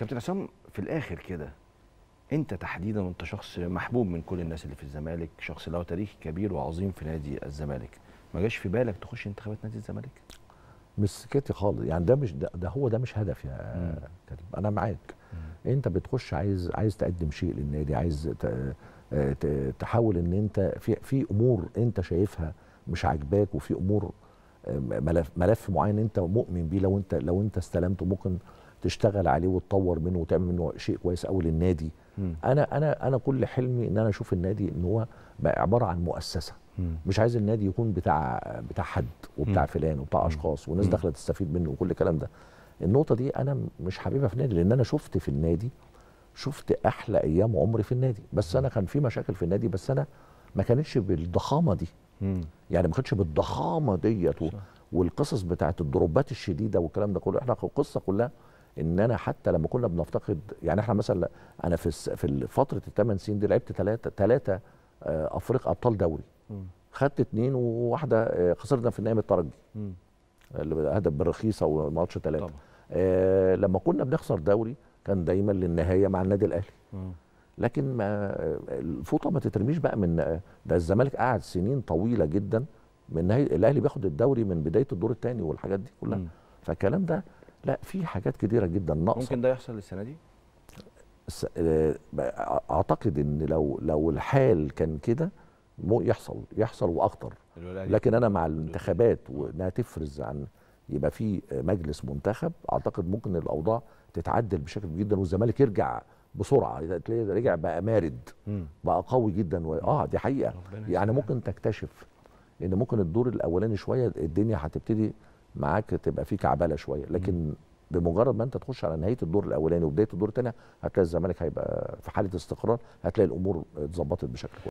كابتن عصام في الاخر كده انت تحديدا وانت شخص محبوب من كل الناس اللي في الزمالك شخص له تاريخ كبير وعظيم في نادي الزمالك ما جاش في بالك تخش انتخابات نادي الزمالك مش سكتي خالص يعني ده مش ده, ده هو ده مش هدف يا كريم انا معاك مم. انت بتخش عايز عايز تقدم شيء للنادي عايز آه، تحاول ان انت في في امور انت شايفها مش عاجباك وفي امور آه، ملف ملف معين انت مؤمن بيه لو انت لو انت استلمته ممكن تشتغل عليه وتطور منه وتعمل منه شيء كويس قوي للنادي انا انا انا كل حلمي ان انا اشوف النادي ان هو بقى عباره عن مؤسسه مش عايز النادي يكون بتاع بتاع حد وبتاع فلان وبتاع اشخاص وناس داخله تستفيد منه وكل الكلام ده النقطه دي انا مش حبيبها في النادي لان انا شفت في النادي شفت احلى ايام عمري في النادي بس انا كان في مشاكل في النادي بس انا ما كانتش بالضخامه دي مم. يعني ما كانتش بالضخامه ديت والقصص بتاعت الضربات الشديده والكلام ده كله احنا القصه كلها ان انا حتى لما كنا بنفتقد يعني احنا مثلا انا في في فتره الثمان سنين دي لعبت ثلاثه ثلاثه آه، افريقيا ابطال دوري خدت اثنين وواحده آه، خسرنا في النهائي من الترجي هدف بالرخيصه وماتش ثلاثه طبعا. آه لما كنا بنخسر دوري كان دايما للنهايه مع النادي الاهلي لكن ما الفوطه ما تترميش بقى من ده الزمالك قعد سنين طويله جدا من الاهلي بياخد الدوري من بدايه الدور الثاني والحاجات دي كلها فالكلام ده لا في حاجات كتيره جدا ناقصه ممكن ده يحصل السنه دي آه، اعتقد ان لو لو الحال كان كده يحصل يحصل واخطر لكن انا مع الانتخابات وانها تفرز عن يبقى في مجلس منتخب اعتقد ممكن الاوضاع تتعدل بشكل جدا والزمالك يرجع بسرعه تلاقيه رجع بقى مارد بقى قوي جدا و... اه دي حقيقه يعني ممكن تكتشف ان ممكن الدور الاولاني شويه الدنيا هتبتدي معاك تبقى في كعبله شويه لكن بمجرد ما انت تخش على نهايه الدور الاولاني وبدايه الدور الثاني هتلاقي الزمالك هيبقى في حاله استقرار هتلاقي الامور اتظبطت بشكل كويس